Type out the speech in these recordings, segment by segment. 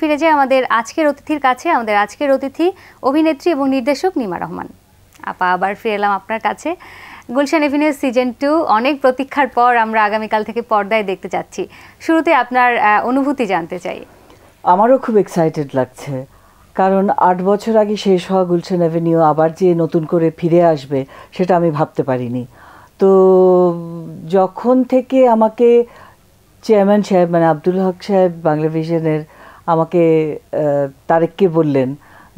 ফিরে যাই আমাদের আজকের অতিথির কাছে আমাদের আজকের অতিথি অভিনেত্রী এবং নির্দেশক নিমা রহমান আপা আবার ফিরে এলাম আপনার কাছে গুলশান এভিনিউ সিজন টু অনেক প্রতীক্ষার পর আমরা আগামীকাল থেকে পর্দায় দেখতে যাচ্ছি শুরুতে আপনার অনুভূতি জানতে চাই আমারও খুব এক্সাইটেড লাগছে কারণ আট বছর আগে শেষ হওয়া গুলশান অ্যাভিনিউ আবার যে নতুন করে ফিরে আসবে সেটা আমি ভাবতে পারিনি তো যখন থেকে আমাকে চেয়ারম্যান সাহেব মানে আব্দুল হক সাহেব বাংলা ভিশনের আমাকে তারেককে বললেন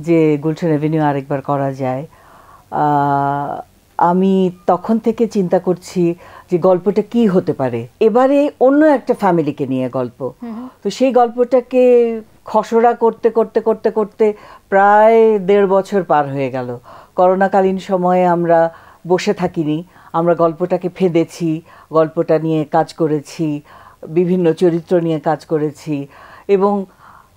যে গুলশান অ্যাভিনিউ আরেকবার করা যায় আমি তখন থেকে চিন্তা করছি যে গল্পটা কি হতে পারে এবারে অন্য একটা ফ্যামিলিকে নিয়ে গল্প তো সেই গল্পটাকে খসড়া করতে করতে করতে করতে প্রায় দেড় বছর পার হয়ে গেল করোনাকালীন সময়ে আমরা বসে থাকিনি আমরা গল্পটাকে ফেঁদেছি গল্পটা নিয়ে কাজ করেছি বিভিন্ন চরিত্র নিয়ে কাজ করেছি এবং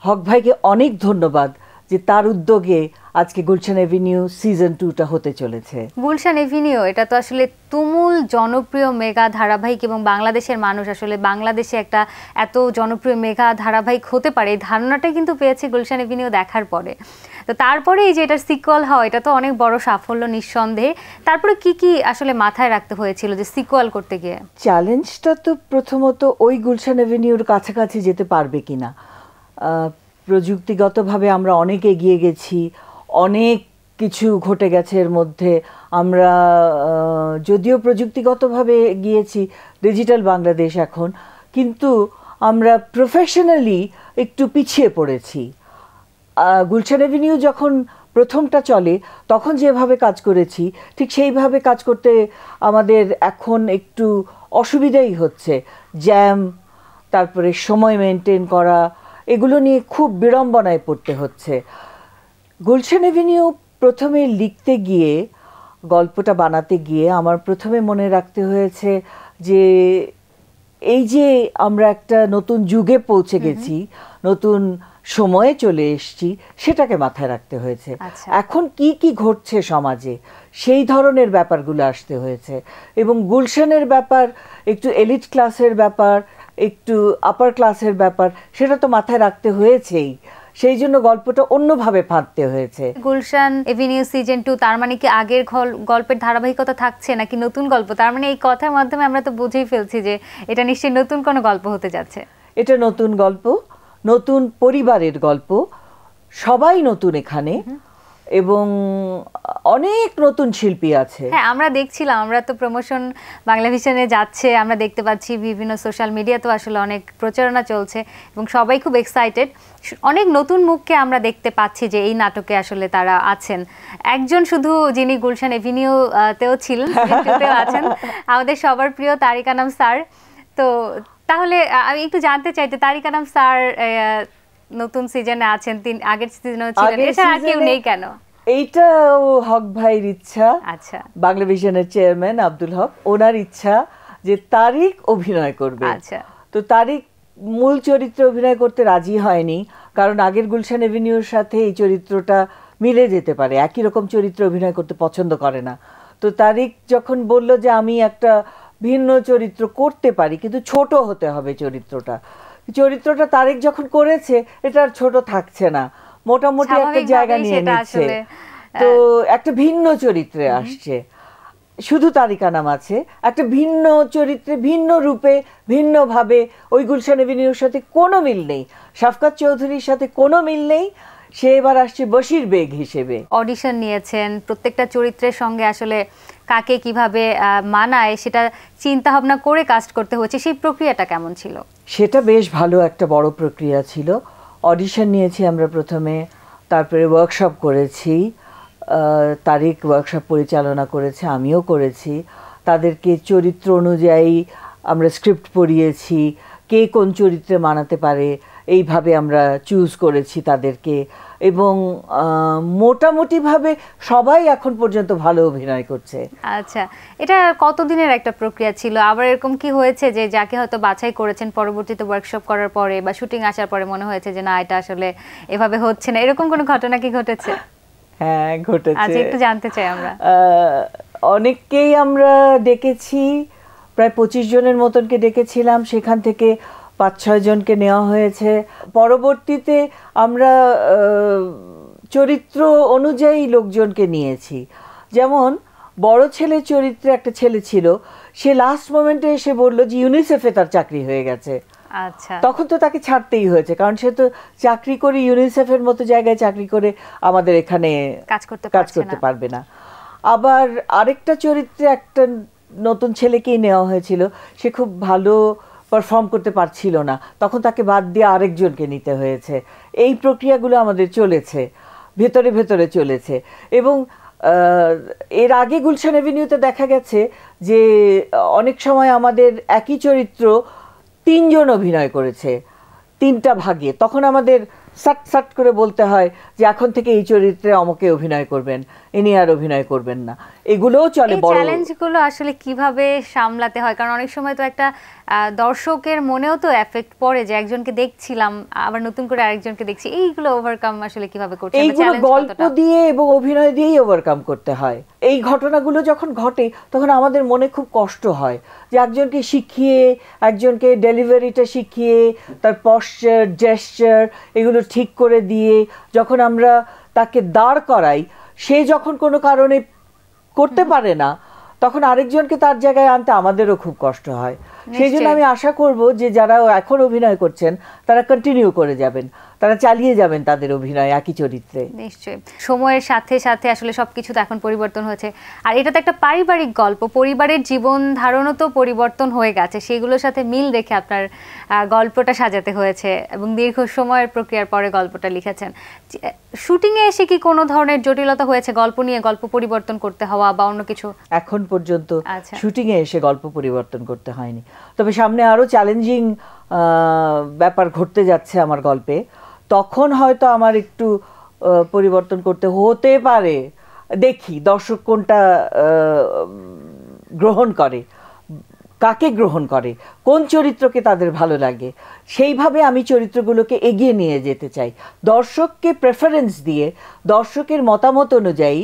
হক ভাইকে অনেক ধন্যবাদ যে তার উদ্যোগে আজকে গুলশান এভিনিউ সিজন টুটা হতে চলেছে গুলশান এভিনিউ এটা তো আসলে তুমুল জনপ্রিয় মেগা ধারাবাহিক এবং বাংলাদেশের মানুষ আসলে বাংলাদেশে একটা এত জনপ্রিয় মেগা ধারাবাহিক হতে পারে এই ধারণাটাই কিন্তু পেয়েছে গুলশান এভিনিউ দেখার পরে তো তারপরে এই যে এটার সিকোয়াল হয় এটা তো অনেক বড় সাফল্য নিঃসন্দেহে তারপরে কি কি আসলে মাথায় রাখতে হয়েছিল যে সিকোয়াল করতে গিয়ে চ্যালেঞ্জটা তো প্রথমত ওই গুলশান এভিনিউর কাছাকাছি যেতে পারবে কিনা না প্রযুক্তিগতভাবে আমরা অনেক এগিয়ে গেছি অনেক কিছু ঘটে গেছে এর মধ্যে আমরা যদিও প্রযুক্তিগতভাবে গিয়েছি ডিজিটাল বাংলাদেশ এখন কিন্তু আমরা প্রফেশনালি একটু পিছিয়ে পড়েছি গুলশান এভিনিউ যখন প্রথমটা চলে তখন যেভাবে কাজ করেছি ঠিক সেইভাবে কাজ করতে আমাদের এখন একটু অসুবিধাই হচ্ছে জ্যাম তারপরে সময় মেনটেন করা এগুলো নিয়ে খুব বিড়ম্বনায় পড়তে হচ্ছে গুলশান এভিনিউ প্রথমে লিখতে গিয়ে গল্পটা বানাতে গিয়ে আমার প্রথমে মনে রাখতে হয়েছে যে এই যে আমরা একটা নতুন যুগে পৌঁছে গেছি নতুন সময়ে চলে এসছি সেটাকে মাথায় রাখতে হয়েছে আচ্ছা। এখন কি কি ঘটছে সমাজে সেই ধরনের ব্যাপারগুলো আসতে হয়েছে এবং গুলশানের ব্যাপার একটু এলিট ক্লাসের ব্যাপার একটু আপার ক্লাসের ব্যাপার সেটা তো মাথায় রাখতে হয়েছেই সেই জন্য গল্পটা অন্যভাবে ফাঁদতে হয়েছে গুলশান এভিনিউ সিজন টু তার মানে কি আগের গল্পের ধারাবাহিকতা থাকছে নাকি নতুন গল্প তার মানে এই কথার মাধ্যমে আমরা তো বুঝেই ফেলছি যে এটা নিশ্চয়ই নতুন কোনো গল্প হতে যাচ্ছে এটা নতুন গল্প নতুন পরিবারের গল্প সবাই নতুন এখানে এবং অনেক নতুন শিল্পী আছে হ্যাঁ আমরা দেখছিলাম আমরা তো প্রমোশন বাংলা ভিশনে যাচ্ছে আমরা দেখতে পাচ্ছি বিভিন্ন সোশ্যাল মিডিয়াতেও আসলে অনেক প্রচারণা চলছে এবং সবাই খুব এক্সাইটেড অনেক নতুন মুখকে আমরা দেখতে পাচ্ছি যে এই নাটকে আসলে তারা আছেন একজন শুধু যিনি গুলশান এভিনিউতেও ছিলেন আছেন আমাদের সবার প্রিয় তারিকা নাম স্যার তো তাহলে আমি একটু জানতে চাই যে তারিকা নাম স্যার নতুন সিজনে আছেন তিন আগের সিজনেও ছিলেন এছাড়া কেউ নেই কেন এইটাও হক ভাইয়ের ইচ্ছা আচ্ছা বাংলা ভিশনের চেয়ারম্যান আব্দুল হক ওনার ইচ্ছা যে তারিক অভিনয় করবে আচ্ছা তো তারিক মূল চরিত্রে অভিনয় করতে রাজি হয়নি কারণ আগের গুলশান এভিনিউর সাথে এই চরিত্রটা মিলে যেতে পারে একই রকম চরিত্র অভিনয় করতে পছন্দ করে না তো তারিক যখন বলল যে আমি একটা ভিন্ন চরিত্র করতে পারি কিন্তু ছোট হতে হবে চরিত্রটা চরিত্রটা তারিক যখন করেছে এটা আর ছোট থাকছে না মোটামুটি একটা জায়গা নিয়ে নিচ্ছে তো একটা ভিন্ন চরিত্রে আসছে শুধু তারিকা নাম আছে একটা ভিন্ন চরিত্রে ভিন্ন রূপে ভিন্নভাবে ওই গুলশান এভিনিউর সাথে কোনো মিল নেই সাফকাত চৌধুরীর সাথে কোনো মিল নেই সে এবার আসছে বশির বেগ হিসেবে অডিশন নিয়েছেন প্রত্যেকটা চরিত্রের সঙ্গে আসলে কাকে কিভাবে মানায় সেটা চিন্তা ভাবনা করে কাস্ট করতে হচ্ছে সেই প্রক্রিয়াটা কেমন ছিল সেটা বেশ ভালো একটা বড় প্রক্রিয়া ছিল অডিশন নিয়েছি আমরা প্রথমে তারপরে ওয়ার্কশপ করেছি তারিক ওয়ার্কশপ পরিচালনা করেছে আমিও করেছি তাদেরকে চরিত্র অনুযায়ী আমরা স্ক্রিপ্ট পড়িয়েছি কে কোন চরিত্রে মানাতে পারে এইভাবে আমরা চুজ করেছি তাদেরকে এবং মোটামুটিভাবে সবাই এখন পর্যন্ত ভালো অভিনয় করছে আচ্ছা এটা কতদিনের একটা প্রক্রিয়া ছিল আবার এরকম কি হয়েছে যে যাকে হয়তো বাছাই করেছেন পরবর্তীতে ওয়ার্কশপ করার পরে বা শুটিং আসার পরে মনে হয়েছে যে না এটা আসলে এভাবে হচ্ছে না এরকম কোনো ঘটনা কি ঘটেছে হ্যাঁ ঘটেছে আচ্ছা একটু জানতে চাই আমরা অনেককেই আমরা ডেকেছি প্রায় পঁচিশ জনের মতনকে ডেকেছিলাম সেখান থেকে পাঁচ ছয় জনকে নেওয়া হয়েছে পরবর্তীতে আমরা চরিত্র অনুযায়ী লোকজনকে নিয়েছি যেমন বড় ছেলে চরিত্রে একটা ছেলে ছিল সে লাস্ট মোমেন্টে এসে বলল যে ইউনিসেফে তার চাকরি হয়ে গেছে আচ্ছা তখন তো তাকে ছাড়তেই হয়েছে কারণ সে তো চাকরি করে ইউনিসেফের মতো জায়গায় চাকরি করে আমাদের এখানে কাজ করতে কাজ করতে পারবে না আবার আরেকটা চরিত্রে একটা নতুন ছেলেকেই নেওয়া হয়েছিল সে খুব ভালো পারফর্ম করতে পারছিল না তখন তাকে বাদ দিয়ে আরেকজনকে নিতে হয়েছে এই প্রক্রিয়াগুলো আমাদের চলেছে ভেতরে ভেতরে চলেছে এবং এর আগে গুলশান অ্যাভিনিউতে দেখা গেছে যে অনেক সময় আমাদের একই চরিত্র তিনজন অভিনয় করেছে তিনটা ভাগে তখন আমাদের সাট সাট করে বলতে হয় যে এখন থেকে এই চরিত্রে অমকে অভিনয় করবেন ইনি আর অভিনয় করবেন না এগুলোও চলে বড় চ্যালেঞ্জগুলো আসলে কিভাবে সামলাতে হয় কারণ অনেক সময় তো একটা দর্শকের মনেও তো এফেক্ট পড়ে যে একজনকে দেখছিলাম আবার নতুন করে আরেকজনকে দেখছি এইগুলো ওভারকাম আসলে কিভাবে করতে হয় এইগুলো গল্প দিয়ে এবং অভিনয় দিয়েই ওভারকাম করতে হয় এই ঘটনাগুলো যখন ঘটে তখন আমাদের মনে খুব কষ্ট হয় যে একজনকে শিখিয়ে একজনকে ডেলিভারিটা শিখিয়ে তার পশ্চার জেস্টার এগুলো ঠিক করে দিয়ে যখন আমরা তাকে দাঁড় করাই সে যখন কোনো কারণে করতে পারে না তখন আরেকজনকে তার জায়গায় আনতে আমাদেরও খুব কষ্ট হয় সেই জন্য আমি আশা করব যে যারা এখন অভিনয় করছেন তারা কন্টিনিউ করে যাবেন তারা চালিয়ে যাবেন তাদের অভিনয় একই চরিত্রে নিশ্চয়ই সময়ের সাথে সাথে আসলে সবকিছু তো এখন পরিবর্তন হয়েছে আর এটা তো একটা পারিবারিক গল্প পরিবারের জীবন ধারণও তো পরিবর্তন হয়ে গেছে সেগুলোর সাথে মিল রেখে আপনার গল্পটা সাজাতে হয়েছে এবং দীর্ঘ সময়ের প্রক্রিয়ার পরে গল্পটা লিখেছেন শুটিংয়ে এসে কি কোনো ধরনের জটিলতা হয়েছে গল্প নিয়ে গল্প পরিবর্তন করতে হওয়া বা অন্য কিছু এখন পর্যন্ত আচ্ছা। শুটিংয়ে এসে গল্প পরিবর্তন করতে হয়নি তবে সামনে আরও চ্যালেঞ্জিং ব্যাপার ঘটতে যাচ্ছে আমার গল্পে তখন হয়তো আমার একটু পরিবর্তন করতে হতে পারে দেখি দর্শক কোনটা গ্রহণ করে কাকে গ্রহণ করে কোন চরিত্রকে তাদের ভালো লাগে সেইভাবে আমি চরিত্রগুলোকে এগিয়ে নিয়ে যেতে চাই দর্শককে প্রেফারেন্স দিয়ে দর্শকের মতামত অনুযায়ী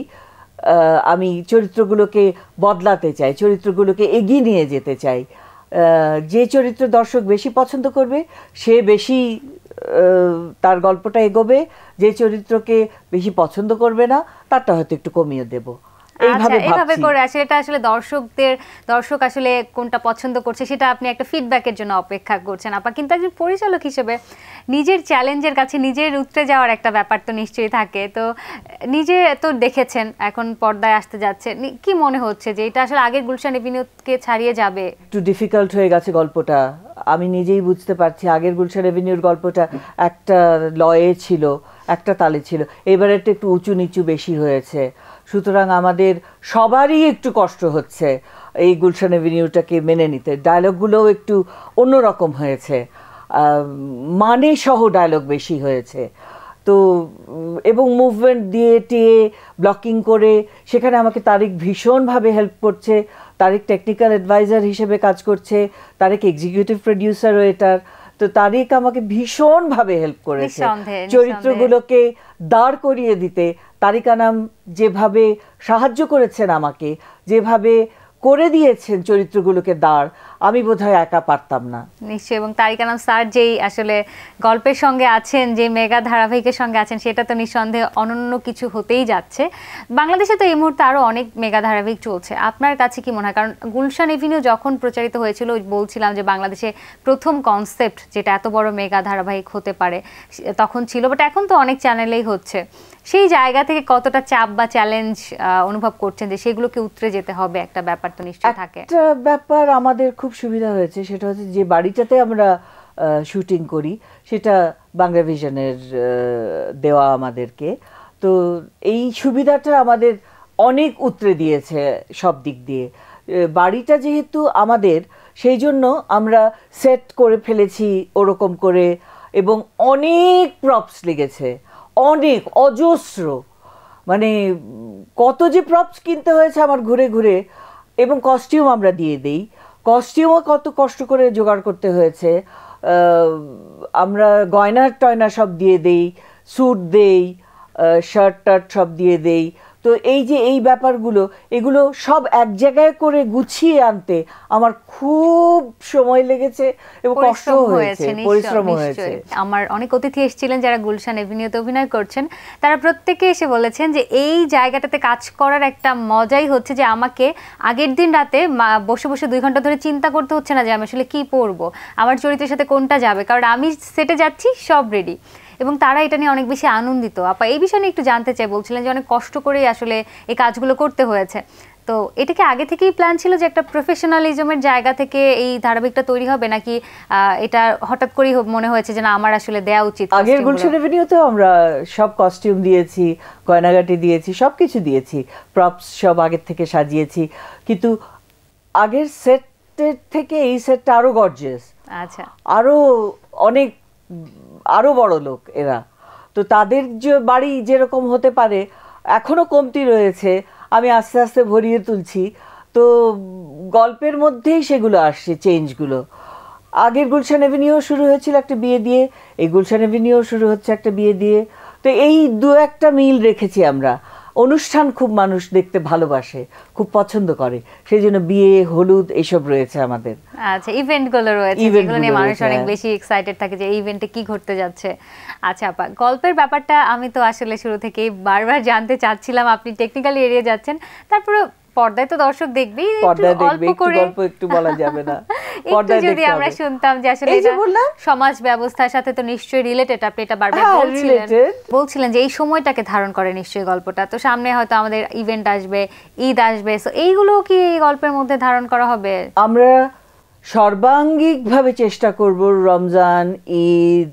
আমি চরিত্রগুলোকে বদলাতে চাই চরিত্রগুলোকে এগিয়ে নিয়ে যেতে চাই যে চরিত্র দর্শক বেশি পছন্দ করবে সে বেশি তার গল্পটা এগোবে যে চরিত্রকে বেশি পছন্দ করবে না তারটা হয়তো একটু কমিয়ে দেবো এইভাবে আচ্ছা, করে আসলে এটা আসলে দর্শকদের দর্শক আসলে কোনটা পছন্দ করছে সেটা আপনি একটা ফিডব্যাকের জন্য অপেক্ষা করছেন আপা কিন্তু একজন পরিচালক হিসেবে নিজের চ্যালেঞ্জের কাছে নিজের যাওয়ার একটা ব্যাপার তো নিশ্চয়ই থাকে তো নিজে তো দেখেছেন এখন পর্দায় আসতে যাচ্ছে কি মনে হচ্ছে যে এটা আসলে আগের গুলশান এভিনিউকে ছাড়িয়ে যাবে একটু ডিফিকাল্ট হয়ে গেছে গল্পটা আমি নিজেই বুঝতে পারছি আগের গুলশান এভিনিউর গল্পটা একটা লয়ে ছিল একটা তালে ছিল এবারেরটা একটু উঁচু নিচু বেশি হয়েছে সুতরাং আমাদের সবারই একটু কষ্ট হচ্ছে এই গুলশান এভিনিউটাকে মেনে নিতে ডায়লগুলোও একটু অন্যরকম হয়েছে মানে সহ ডায়লগ বেশি হয়েছে তো এবং মুভমেন্ট দিয়ে টিয়ে ব্লকিং করে সেখানে আমাকে তারিক ভীষণভাবে হেল্প করছে তারিক টেকনিক্যাল অ্যাডভাইজার হিসেবে কাজ করছে তারিক এক্সিকিউটিভ প্রডিউসারও এটার তো তারিক আমাকে ভীষণ ভাবে হেল্প করেছে চরিত্রগুলোকে দাঁড় করিয়ে দিতে তারিকা নাম যেভাবে সাহায্য করেছেন আমাকে যেভাবে করে দিয়েছেন চরিত্রগুলোকে দাঁড় আমি বোধহয় একা পারতাম না নিশ্চয়ই এবং তারিক আনাম স্যার যেই আসলে গল্পের সঙ্গে আছেন যে মেগা ধারাবাহিকের সঙ্গে আছেন সেটা তো নিঃসন্দেহে অনন্য কিছু হতেই যাচ্ছে বাংলাদেশে তো এই মুহূর্তে আরও অনেক মেগা ধারাবাহিক চলছে আপনার কাছে কি মনে হয় কারণ গুলশান এভিনিউ যখন প্রচারিত হয়েছিল বলছিলাম যে বাংলাদেশে প্রথম কনসেপ্ট যেটা এত বড় মেগা ধারাবাহিক হতে পারে তখন ছিল বাট এখন তো অনেক চ্যানেলেই হচ্ছে সেই জায়গা থেকে কতটা চাপ বা চ্যালেঞ্জ অনুভব করছেন যে সেগুলোকে উতরে যেতে হবে একটা ব্যাপার তো নিশ্চয়ই থাকে ব্যাপার আমাদের খুব খুব সুবিধা হয়েছে সেটা হচ্ছে যে বাড়িটাতে আমরা শুটিং করি সেটা বাংলা ভিশনের দেওয়া আমাদেরকে তো এই সুবিধাটা আমাদের অনেক উতরে দিয়েছে সব দিক দিয়ে বাড়িটা যেহেতু আমাদের সেই জন্য আমরা সেট করে ফেলেছি ওরকম করে এবং অনেক প্রপস লেগেছে অনেক অজস্র মানে কত যে প্রপস কিনতে হয়েছে আমার ঘুরে ঘুরে এবং কস্টিউম আমরা দিয়ে দিই কস্টিউমও কত কষ্ট করে জোগাড় করতে হয়েছে আমরা গয়না টয়না সব দিয়ে দেই স্যুট দেই শার্ট টার্ট সব দিয়ে দেই তো এই যে এই ব্যাপারগুলো এগুলো সব এক জায়গায় করে গুছিয়ে আনতে আমার খুব সময় লেগেছে এবং কষ্ট হয়েছে পরিশ্রম হয়েছে আমার অনেক অতিথি এসেছিলেন যারা গুলশান এভিনিউতে অভিনয় করছেন তারা প্রত্যেকে এসে বলেছেন যে এই জায়গাটাতে কাজ করার একটা মজাই হচ্ছে যে আমাকে আগের দিন রাতে বসে বসে দুই ঘন্টা ধরে চিন্তা করতে হচ্ছে না যে আমি আসলে কি পরবো আমার চরিত্রের সাথে কোনটা যাবে কারণ আমি সেটে যাচ্ছি সব রেডি এবং তারা এটা নিয়ে অনেক বেশি আনন্দিত আপা এই বিষয়ে একটু জানতে চাই বলছিলেন যে অনেক কষ্ট করেই আসলে এই কাজগুলো করতে হয়েছে তো এটা কি আগে থেকেই প্ল্যান ছিল যে একটা প্রফেশনালিজমের জায়গা থেকে এই ধারাবাহিকটা তৈরি হবে নাকি এটা হঠাৎ করেই মনে হয়েছে যে না আমার আসলে দেয়া উচিত আগের গুলশান রেভিনিউতেও আমরা সব কস্টিউম দিয়েছি গয়নাগাটি দিয়েছি সব কিছু দিয়েছি প্রপস সব আগের থেকে সাজিয়েছি কিন্তু আগের সেটের থেকে এই সেটটা আরও গর্জেস আচ্ছা আরও অনেক আরও বড় লোক এরা তো তাদের যে বাড়ি যেরকম হতে পারে এখনও কমতি রয়েছে আমি আস্তে আস্তে ভরিয়ে তুলছি তো গল্পের মধ্যেই সেগুলো আসছে চেঞ্জগুলো আগের গুলশান এভিনিউ শুরু হয়েছিল একটা বিয়ে দিয়ে এই গুলশান এভিনিউ শুরু হচ্ছে একটা বিয়ে দিয়ে তো এই দু একটা মিল রেখেছি আমরা অনুষ্ঠান খুব মানুষ দেখতে ভালোবাসে খুব পছন্দ করে সেই জন্য বিয়ে হলুদ এসব রয়েছে আমাদের আচ্ছা গুলো রয়েছে যেগুলো নিয়ে মানুষ অনেক হ্যাঁ। বেশি এক্সাইটেড থাকে যে ইভেন্টে কি ঘটতে যাচ্ছে আচ্ছা আপা গল্পের ব্যাপারটা আমি তো আসলে শুরু থেকে বারবার জানতে চাচ্ছিলাম আপনি টেকনিক্যালি এড়িয়ে যাচ্ছেন তারপরে পর্দায় তো দর্শক দেখবেই পর্দায় দেখবে একটু গল্প একটু বলা যাবে না হ্যাঁ, বলছিলেন যে এই সময়টাকে ধারণ করে নিশ্চয়ই গল্পটা তো সামনে হয়তো আমাদের ইভেন্ট আসবে ঈদ আসবে এইগুলো কি এই গল্পের মধ্যে ধারণ করা হবে আমরা চেষ্টা করব রমজান ঈদ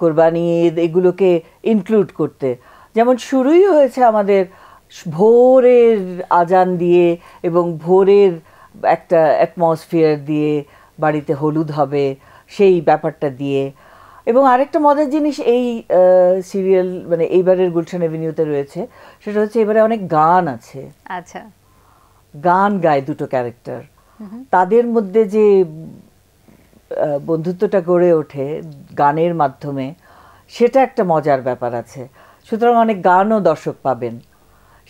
কোরবানি ঈদ এগুলোকে ইনক্লুড করতে যেমন শুরুই হয়েছে আমাদের ভোরের আজান দিয়ে এবং ভোরের একটা অ্যাটমসফিয়ার দিয়ে বাড়িতে হলুদ হবে সেই ব্যাপারটা দিয়ে এবং আরেকটা মজার জিনিস এই সিরিয়াল মানে এইবারের গুলশান এভিনিউতে রয়েছে সেটা হচ্ছে এবারে অনেক গান আছে আচ্ছা গান গায় দুটো ক্যারেক্টার তাদের মধ্যে যে বন্ধুত্বটা গড়ে ওঠে গানের মাধ্যমে সেটা একটা মজার ব্যাপার আছে সুতরাং অনেক গানও দর্শক পাবেন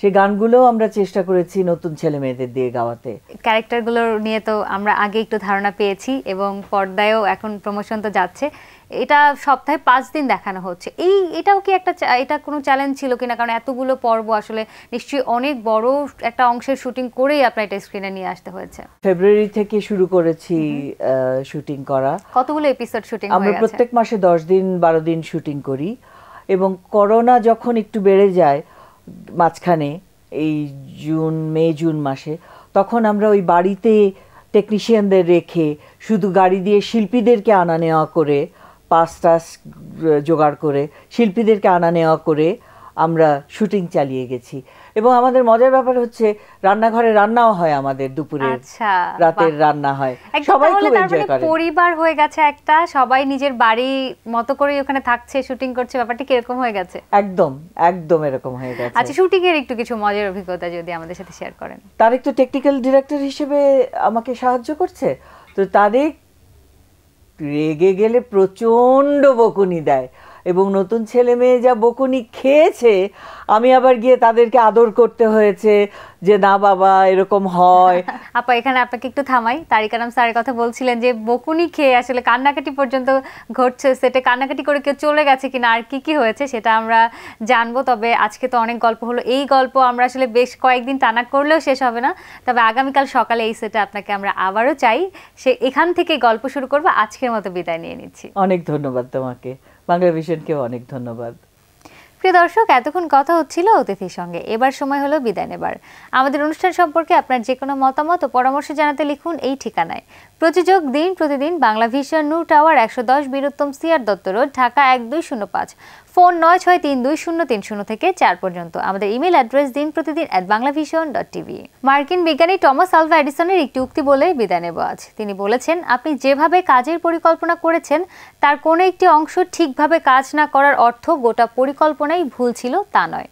সেই গানগুলোও আমরা চেষ্টা করেছি নতুন ছেলে মেয়েদের দিয়ে গাওয়াতে ক্যারেক্টারগুলো নিয়ে তো আমরা আগে একটু ধারণা পেয়েছি এবং পর্দায়ও এখন প্রমোশন তো যাচ্ছে এটা সপ্তাহে পাঁচ দিন দেখানো হচ্ছে এই এটাও কি একটা এটা কোনো চ্যালেঞ্জ ছিল কিনা কারণ এতগুলো পর্ব আসলে নিশ্চয়ই অনেক বড় একটা অংশের শুটিং করেই আপনার এটা স্ক্রিনে নিয়ে আসতে হয়েছে ফেব্রুয়ারি থেকে শুরু করেছি শুটিং করা কতগুলো এপিসোড শুটিং আমরা প্রত্যেক মাসে দশ দিন বারো দিন শুটিং করি এবং করোনা যখন একটু বেড়ে যায় মাঝখানে এই জুন মে জুন মাসে তখন আমরা ওই বাড়িতে টেকনিশিয়ানদের রেখে শুধু গাড়ি দিয়ে শিল্পীদেরকে আনা নেওয়া করে পাস টাস জোগাড় করে শিল্পীদেরকে আনা নেওয়া করে আমরা শুটিং চালিয়ে গেছি এবং আমাদের মজার ব্যাপার হচ্ছে রান্নাঘরে রান্নাও হয় আমাদের দুপুরে আচ্ছা, রাতের রান্না হয় সবাই খুব এনজয় মানে করে পরিবার হয়ে গেছে একটা সবাই নিজের বাড়ি মতো করে ওখানে থাকছে শুটিং করছে ব্যাপারটা কিরকম হয়ে গেছে একদম একদম এরকম হয়ে গেছে আচ্ছা শুটিং এর একটু কিছু মজার অভিজ্ঞতা যদি আমাদের সাথে শেয়ার করেন তার একটু টেকনিক্যাল ডিরেক্টর হিসেবে আমাকে সাহায্য করছে তো তাদের রেগে গেলে প্রচন্ড বকুনি দেয় এবং নতুন ছেলে মেয়ে যা বকুনি খেয়েছে আমি আবার গিয়ে তাদেরকে আদর করতে হয়েছে যে না বাবা এরকম হয় আপা এখানে আপনাকে একটু থামাই তারিকারাম স্যারের কথা বলছিলেন যে বকুনি খেয়ে আসলে কান্নাকাটি পর্যন্ত ঘটছে সেটা কান্নাকাটি করে কেউ চলে গেছে কিনা আর কি কি হয়েছে সেটা আমরা জানবো তবে আজকে তো অনেক গল্প হলো এই গল্প আমরা আসলে বেশ কয়েকদিন টানা করলেও শেষ হবে না তবে আগামীকাল সকালে এই সেটে আপনাকে আমরা আবারও চাই সে এখান থেকে গল্প শুরু করবো আজকের মতো বিদায় নিয়ে নিচ্ছি অনেক ধন্যবাদ তোমাকে বাংলা ভিশনকেও অনেক ধন্যবাদ প্রিয় দর্শক এতক্ষণ কথা হচ্ছিল অতিথির সঙ্গে এবার সময় হলো বিদায় নেবার আমাদের অনুষ্ঠান সম্পর্কে আপনার যে কোনো মতামত ও পরামর্শ জানাতে লিখুন এই ঠিকানায় প্রযোজক দিন প্রতিদিন বাংলা ভিশন নু টাওয়ার একশো দশ বীরোত্তম সিআর দত্ত রোড ঢাকা এক দুই শূন্য পাঁচ ফোন নয় ছয় তিন দুই শূন্য তিন শূন্য থেকে চার পর্যন্ত আমাদের ইমেল অ্যাড্রেস দিন প্রতিদিন at Bangla vision dot TV মার্কিন বিজ্ঞানী টমাস আলভা এডিসনের একটি উক্তি বলে বিদায় নেব আজ তিনি বলেছেন আপনি যেভাবে কাজের পরিকল্পনা করেছেন তার কোনো একটি অংশ ঠিকভাবে কাজ না করার অর্থ গোটা পরিকল্পনাই ভুল ছিল তা নয়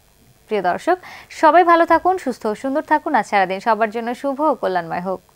প্রিয় দর্শক সবাই ভালো থাকুন সুস্থ ও সুন্দর থাকুন আর সারাদিন সবার জন্য শুভ ও কল্যাণময় হোক